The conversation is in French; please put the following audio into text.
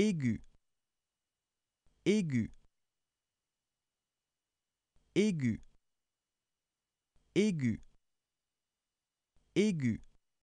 aigu aigu aigu aigu aigu